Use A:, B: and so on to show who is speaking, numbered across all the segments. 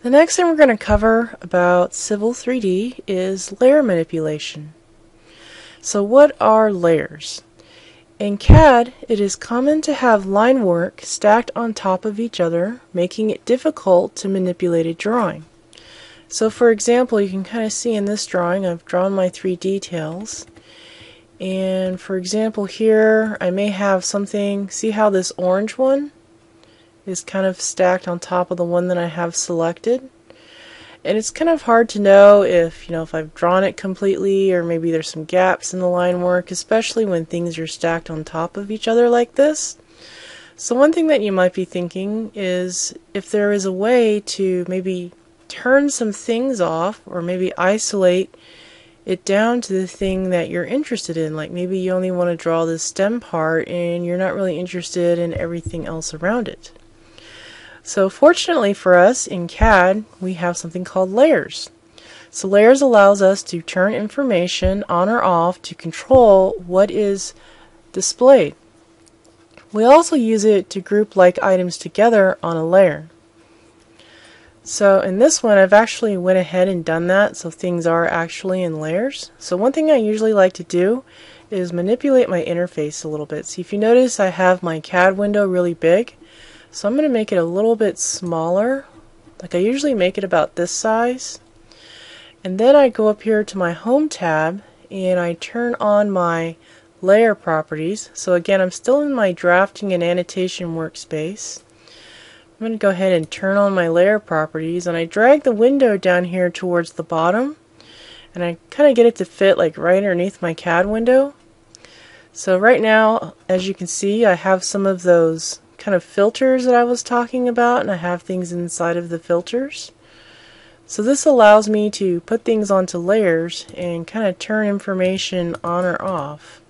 A: The next thing we're going to cover about Civil 3D is layer manipulation. So what are layers? In CAD, it is common to have line work stacked on top of each other, making it difficult to manipulate a drawing. So for example, you can kind of see in this drawing, I've drawn my three details. And for example here, I may have something, see how this orange one is kind of stacked on top of the one that I have selected. And it's kind of hard to know if, you know, if I've drawn it completely or maybe there's some gaps in the line work, especially when things are stacked on top of each other like this. So one thing that you might be thinking is if there is a way to maybe turn some things off or maybe isolate it down to the thing that you're interested in. Like maybe you only want to draw the stem part and you're not really interested in everything else around it. So fortunately for us in CAD, we have something called layers. So layers allows us to turn information on or off to control what is displayed. We also use it to group like items together on a layer. So in this one I've actually went ahead and done that so things are actually in layers. So one thing I usually like to do is manipulate my interface a little bit. So if you notice I have my CAD window really big so I'm going to make it a little bit smaller. Like I usually make it about this size. And then I go up here to my Home tab and I turn on my layer properties. So again, I'm still in my drafting and annotation workspace. I'm going to go ahead and turn on my layer properties and I drag the window down here towards the bottom and I kind of get it to fit like right underneath my CAD window. So right now, as you can see, I have some of those kind of filters that I was talking about and I have things inside of the filters. So this allows me to put things onto layers and kind of turn information on or off.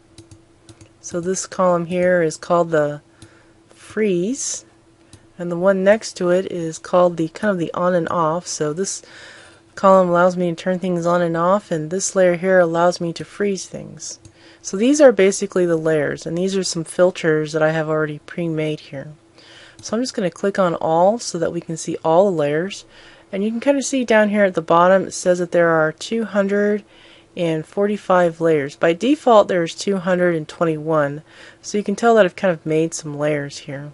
A: So this column here is called the freeze and the one next to it is called the kind of the on and off so this column allows me to turn things on and off and this layer here allows me to freeze things. So these are basically the layers and these are some filters that I have already pre-made here. So I'm just going to click on all so that we can see all the layers and you can kind of see down here at the bottom it says that there are 245 layers. By default there's 221 so you can tell that I've kind of made some layers here.